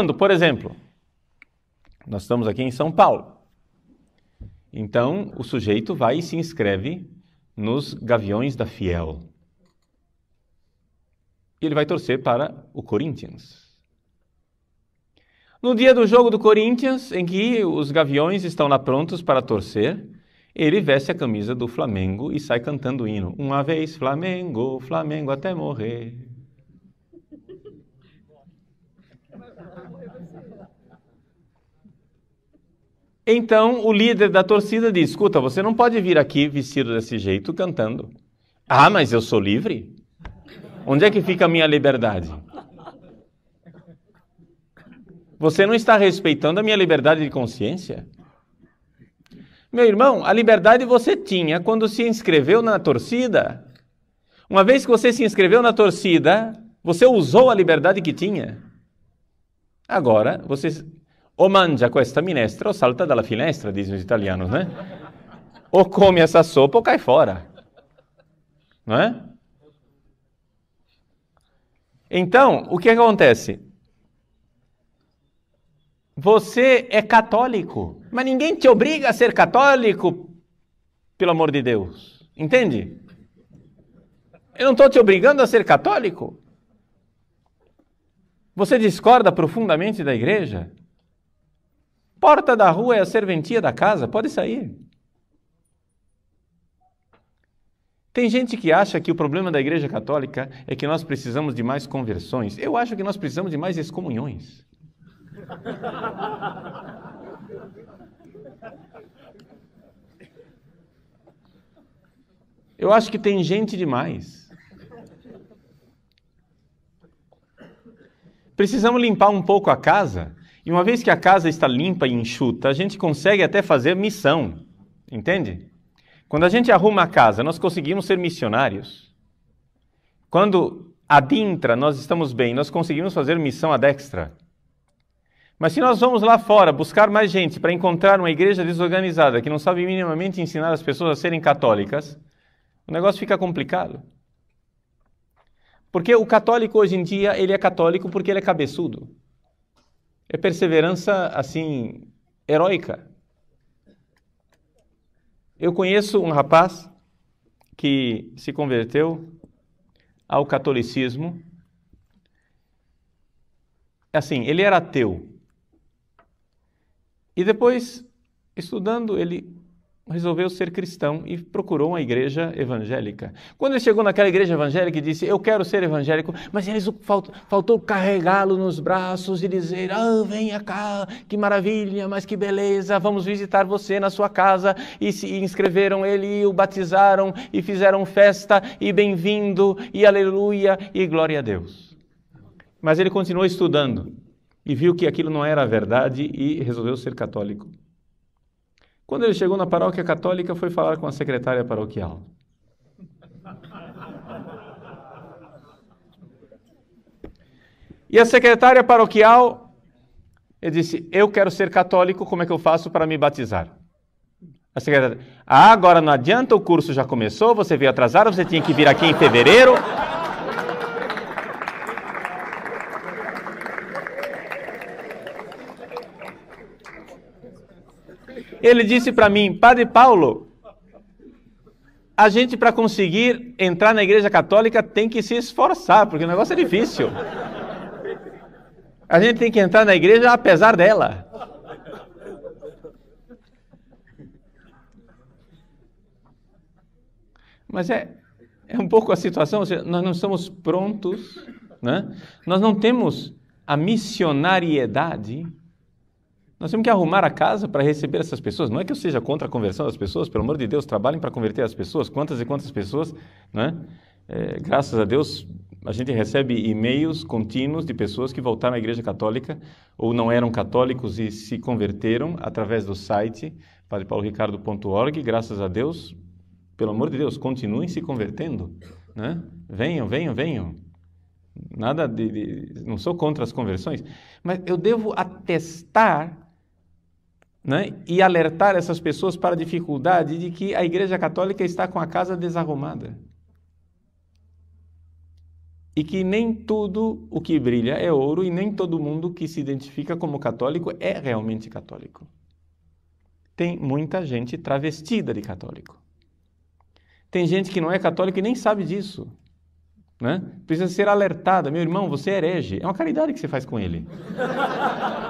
Quando, por exemplo, nós estamos aqui em São Paulo. Então, o sujeito vai e se inscreve nos Gaviões da Fiel. E ele vai torcer para o Corinthians. No dia do jogo do Corinthians, em que os Gaviões estão lá prontos para torcer, ele veste a camisa do Flamengo e sai cantando o hino. Uma vez Flamengo, Flamengo até morrer. Então o líder da torcida diz: escuta, você não pode vir aqui vestido desse jeito cantando. Ah, mas eu sou livre? Onde é que fica a minha liberdade? Você não está respeitando a minha liberdade de consciência? Meu irmão, a liberdade você tinha quando se inscreveu na torcida. Uma vez que você se inscreveu na torcida, você usou a liberdade que tinha. Agora, você o mangia questa minestra o salta dalla finestra, dizem os italianos, né? Ou come essa sopa ou cai fora. Não é? Então, o que acontece? Você é católico, mas ninguém te obriga a ser católico, pelo amor de Deus. Entende? Eu não estou te obrigando a ser católico. Você discorda profundamente da igreja? Porta da rua é a serventia da casa, pode sair. Tem gente que acha que o problema da Igreja Católica é que nós precisamos de mais conversões. Eu acho que nós precisamos de mais excomunhões. Eu acho que tem gente demais. Precisamos limpar um pouco a casa e uma vez que a casa está limpa e enxuta, a gente consegue até fazer missão, entende? Quando a gente arruma a casa, nós conseguimos ser missionários. Quando adentra, nós estamos bem, nós conseguimos fazer missão à dextra. Mas se nós vamos lá fora buscar mais gente para encontrar uma igreja desorganizada que não sabe minimamente ensinar as pessoas a serem católicas, o negócio fica complicado. Porque o católico hoje em dia, ele é católico porque ele é cabeçudo. É perseverança, assim, heróica. Eu conheço um rapaz que se converteu ao catolicismo. Assim, ele era ateu. E depois, estudando, ele resolveu ser cristão e procurou uma igreja evangélica. Quando ele chegou naquela igreja evangélica e disse, eu quero ser evangélico, mas eles faltou, faltou carregá-lo nos braços e dizer, ah, oh, venha cá, que maravilha, mas que beleza, vamos visitar você na sua casa. E se e inscreveram ele e o batizaram e fizeram festa e bem-vindo e aleluia e glória a Deus. Mas ele continuou estudando e viu que aquilo não era verdade e resolveu ser católico. Quando ele chegou na paróquia católica, foi falar com a secretária paroquial. E a secretária paroquial, ele disse: Eu quero ser católico, como é que eu faço para me batizar? A secretária: Ah, agora não adianta, o curso já começou, você veio atrasado, você tinha que vir aqui em fevereiro. Ele disse para mim, Padre Paulo, a gente para conseguir entrar na Igreja Católica tem que se esforçar, porque o negócio é difícil. A gente tem que entrar na igreja apesar dela. Mas é, é um pouco a situação, nós não estamos prontos, né? nós não temos a missionariedade nós temos que arrumar a casa para receber essas pessoas. Não é que eu seja contra a conversão das pessoas, pelo amor de Deus, trabalhem para converter as pessoas. Quantas e quantas pessoas, né? É, graças a Deus, a gente recebe e-mails contínuos de pessoas que voltaram à Igreja Católica ou não eram católicos e se converteram através do site padrepauloricardo.org. Graças a Deus, pelo amor de Deus, continuem se convertendo, né? Venham, venham, venham. Nada de, de não sou contra as conversões, mas eu devo atestar né? e alertar essas pessoas para a dificuldade de que a Igreja Católica está com a casa desarrumada. E que nem tudo o que brilha é ouro e nem todo mundo que se identifica como católico é realmente católico. Tem muita gente travestida de católico. Tem gente que não é católico e nem sabe disso. Né? Precisa ser alertada: meu irmão, você é herege. É uma caridade que você faz com ele.